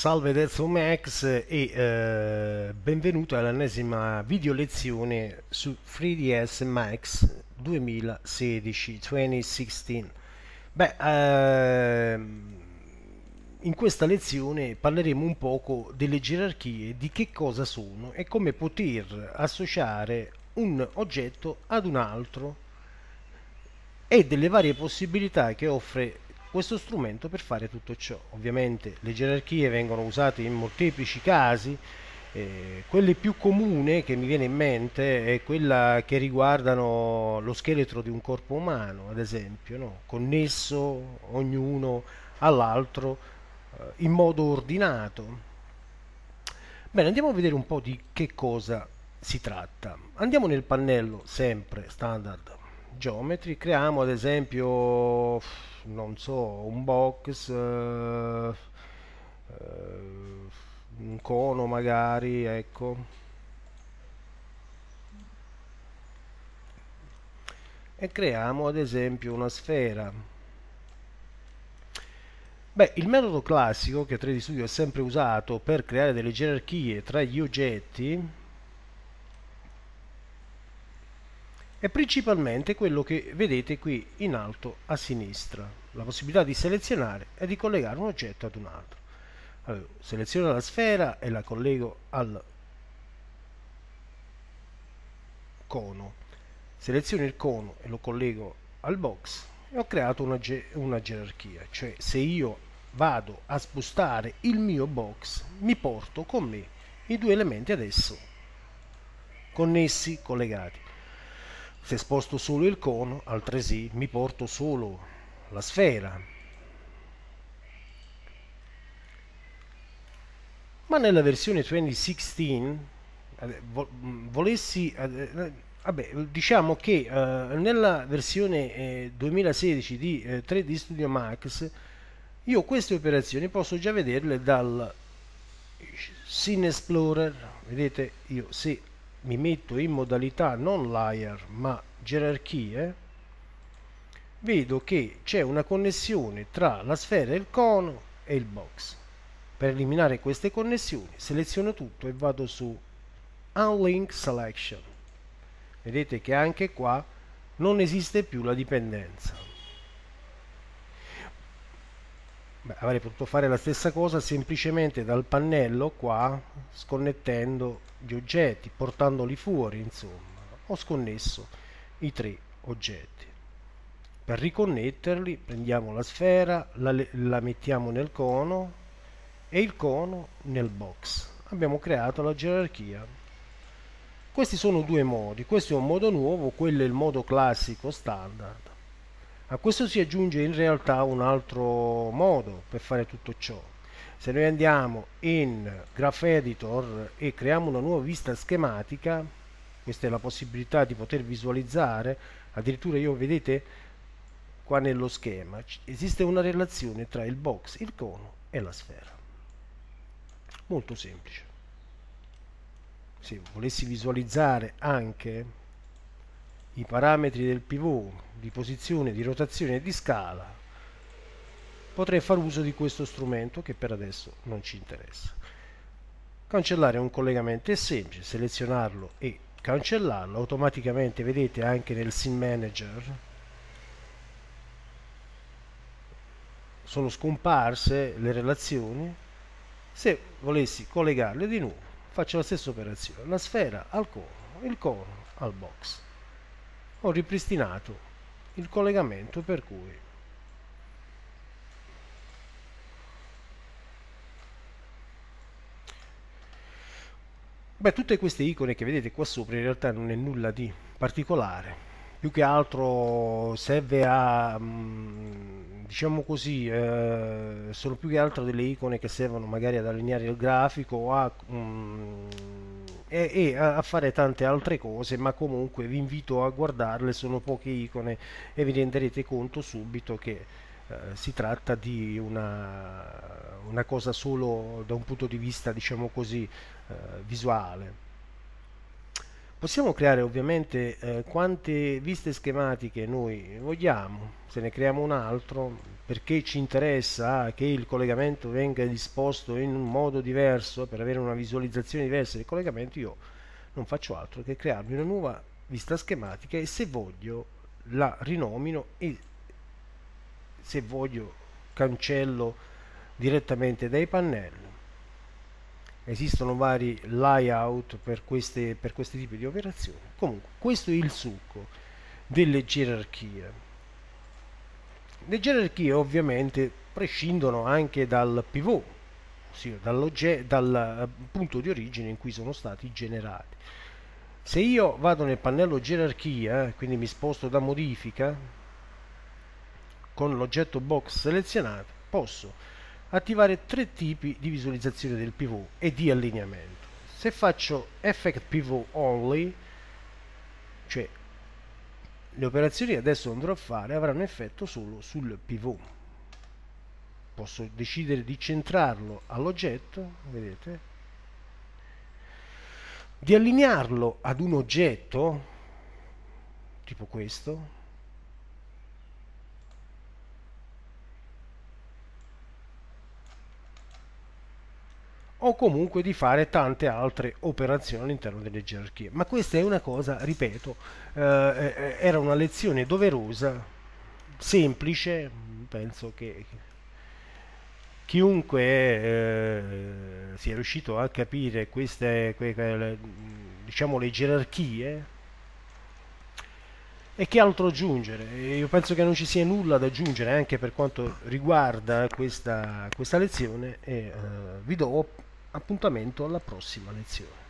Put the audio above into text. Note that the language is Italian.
Salve Delphum Max e eh, benvenuto all'ennesima video lezione su 3ds Max 2016 2016 Beh, eh, in questa lezione parleremo un poco delle gerarchie di che cosa sono e come poter associare un oggetto ad un altro e delle varie possibilità che offre questo strumento per fare tutto ciò. Ovviamente le gerarchie vengono usate in molteplici casi, eh, quelle più comune che mi viene in mente è quella che riguardano lo scheletro di un corpo umano, ad esempio, no? connesso ognuno all'altro eh, in modo ordinato. Bene, andiamo a vedere un po' di che cosa si tratta. Andiamo nel pannello sempre standard geometri creiamo ad esempio non so un box eh, un cono magari ecco e creiamo ad esempio una sfera Beh, il metodo classico che 3D Studio ha sempre usato per creare delle gerarchie tra gli oggetti è principalmente quello che vedete qui in alto a sinistra, la possibilità di selezionare e di collegare un oggetto ad un altro. Allora, seleziono la sfera e la collego al cono. Seleziono il cono e lo collego al box e ho creato una, ge una gerarchia, cioè se io vado a spostare il mio box mi porto con me i due elementi adesso connessi, collegati. Se sposto solo il cono, altresì mi porto solo la sfera. Ma nella versione 2016 eh, volessi eh, eh, vabbè, diciamo che eh, nella versione eh, 2016 di eh, 3D Studio Max io queste operazioni posso già vederle dal Scene Explorer vedete io se mi metto in modalità non layer ma gerarchie vedo che c'è una connessione tra la sfera e il cono e il box per eliminare queste connessioni seleziono tutto e vado su unlink selection vedete che anche qua non esiste più la dipendenza Beh, avrei potuto fare la stessa cosa semplicemente dal pannello qua sconnettendo gli oggetti portandoli fuori insomma ho sconnesso i tre oggetti per riconnetterli prendiamo la sfera la, la mettiamo nel cono e il cono nel box abbiamo creato la gerarchia questi sono due modi questo è un modo nuovo quello è il modo classico standard a questo si aggiunge in realtà un altro modo per fare tutto ciò. Se noi andiamo in Graph Editor e creiamo una nuova vista schematica, questa è la possibilità di poter visualizzare, addirittura io vedete qua nello schema, esiste una relazione tra il box, il cono e la sfera. Molto semplice. Se volessi visualizzare anche i parametri del pivot di posizione, di rotazione e di scala, potrei fare uso di questo strumento che per adesso non ci interessa. Cancellare un collegamento è semplice, selezionarlo e cancellarlo, automaticamente vedete anche nel Sim Manager sono scomparse le relazioni, se volessi collegarle di nuovo faccio la stessa operazione, la sfera al cono, il cono al box ho ripristinato il collegamento per cui Beh, tutte queste icone che vedete qua sopra in realtà non è nulla di particolare, più che altro serve a, mm, diciamo così, eh, sono più che altro delle icone che servono magari ad allineare il grafico o a um, e, e a, a, fare tante altre cose ma comunque vi invito a guardarle sono poche icone e vi renderete conto subito che eh, si tratta di una, una, cosa solo da un punto di vista diciamo così eh, visuale possiamo creare ovviamente eh, quante viste schematiche noi vogliamo se ne creiamo un altro perché ci interessa che il collegamento venga disposto in un modo diverso per avere una visualizzazione diversa del collegamento, io non faccio altro che crearmi una nuova vista schematica e se voglio la rinomino e se voglio cancello direttamente dai pannelli. Esistono vari layout per, queste, per questi tipi di operazioni. Comunque, questo è il succo delle gerarchie le gerarchie ovviamente prescindono anche dal pivot, ossia dal eh, punto di origine in cui sono stati generati. Se io vado nel pannello gerarchia, eh, quindi mi sposto da modifica, con l'oggetto box selezionato, posso attivare tre tipi di visualizzazione del pivot e di allineamento. Se faccio Effect Pivot Only, le operazioni che adesso andrò a fare avranno effetto solo sul pivot posso decidere di centrarlo all'oggetto vedete di allinearlo ad un oggetto tipo questo o comunque di fare tante altre operazioni all'interno delle gerarchie. Ma questa è una cosa, ripeto, eh, eh, eh era una lezione doverosa, semplice, penso che chiunque eh, sia riuscito a capire queste, quelle, diciamo, le gerarchie, e che altro aggiungere? Io penso che non ci sia nulla da aggiungere anche per quanto riguarda questa, questa lezione e eh, vi do Appuntamento alla prossima lezione.